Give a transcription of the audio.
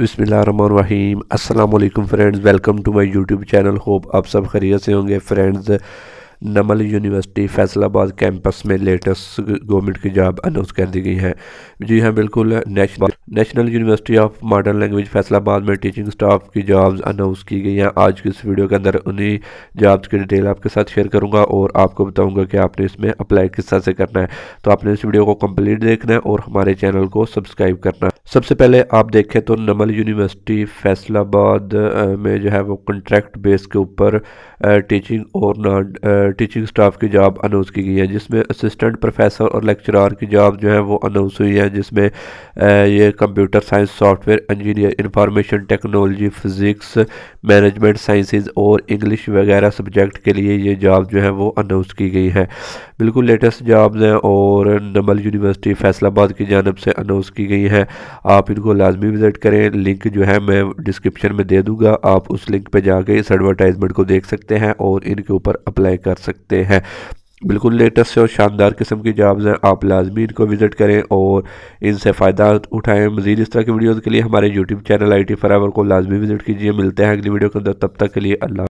बसमीम अल्लाम friends welcome to my YouTube channel hope आप सब खरीत से होंगे friends Namal university Faisalabad campus में लेटेस्ट गवर्नमेंट की जॉब अनाउंस कर दी गई है जी हाँ बिल्कुल national national university of modern language Faisalabad में टीचिंग स्टाफ की जॉब्स अनाउंस की गई हैं आज की इस वीडियो के अंदर उन्हीं जॉब्स की डिटेल आपके साथ शेयर करूंगा और आपको बताऊंगा कि आपने इसमें अप्लाई किस तरह से करना है तो आपने इस वीडियो को कम्प्लीट देखना है और हमारे चैनल को सब्सक्राइब करना है सबसे पहले आप देखें तो नमल यूनिवर्सिटी फैसलाबाद में जो है वो कंट्रैक्ट बेस के ऊपर टीचिंग और नॉन टीचिंग स्टाफ की जॉब अनाउंस की गई है जिसमें असिस्टेंट प्रोफेसर और लेक्चरार की जॉब जो है वो अनाउंस हुई है जिसमें ये computer science software engineer information technology physics management sciences और इंग्लिश वगैरह सब्जेक्ट के लिए ये जॉब जो है वो अनाउंस की गई है बिल्कुल लेटेस्ट जॉब्स हैं और नमल यूनिवर्सिटी फैसलाबाद की जानब से अनाउंस की गई है आप इनको लाजमी विज़िट करें लिंक जो है मैं डिस्क्रिप्शन में दे दूँगा आप उस लिंक पर जाके इस एडवर्टाइजमेंट को देख सकते हैं और इनके ऊपर अप्लाई कर सकते हैं बिल्कुल लेटेस्ट और शानदार किस्म की जॉब्स हैं आप लाजमी इनको विज़िट करें और इनसे फ़ायदा उठाएं मज़ीद इस तरह की वीडियोज़ के लिए हमारे यूट्यूब चैनल आई टी फरावर को लाजमी विज़िट कीजिए मिलते हैं अगली वीडियो के अंदर तब तक के लिए अल्लाह